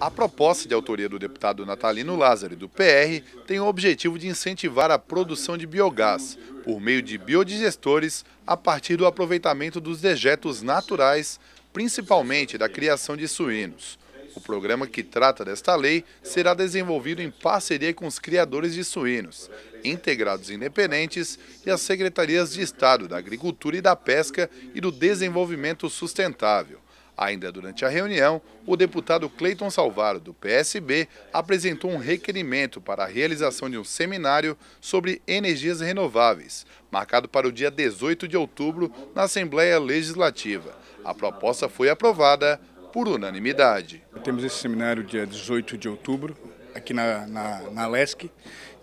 A proposta de autoria do deputado Natalino Lázaro do PR tem o objetivo de incentivar a produção de biogás por meio de biodigestores a partir do aproveitamento dos dejetos naturais, principalmente da criação de suínos. O programa que trata desta lei será desenvolvido em parceria com os criadores de suínos, integrados independentes e as secretarias de Estado da Agricultura e da Pesca e do Desenvolvimento Sustentável. Ainda durante a reunião, o deputado Cleiton Salvaro, do PSB, apresentou um requerimento para a realização de um seminário sobre energias renováveis, marcado para o dia 18 de outubro na Assembleia Legislativa. A proposta foi aprovada por unanimidade. Temos esse seminário dia 18 de outubro, aqui na, na, na LESC,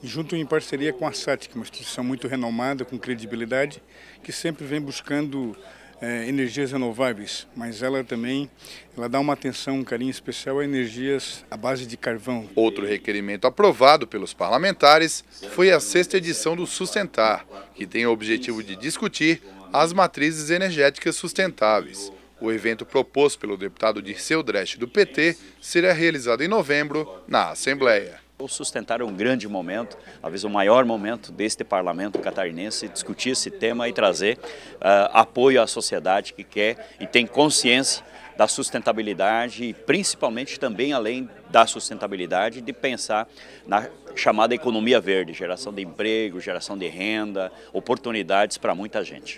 junto em parceria com a SAT, que é uma instituição muito renomada, com credibilidade, que sempre vem buscando é, energias renováveis, mas ela também ela dá uma atenção, um carinho especial a energias à base de carvão. Outro requerimento aprovado pelos parlamentares foi a sexta edição do Sustentar, que tem o objetivo de discutir as matrizes energéticas sustentáveis. O evento proposto pelo deputado Dirceu Dresch, do PT, será realizado em novembro na Assembleia. Sustentar um grande momento, talvez o maior momento deste parlamento catarinense, discutir esse tema e trazer uh, apoio à sociedade que quer e tem consciência da sustentabilidade e principalmente também além da sustentabilidade de pensar na chamada economia verde, geração de emprego, geração de renda, oportunidades para muita gente.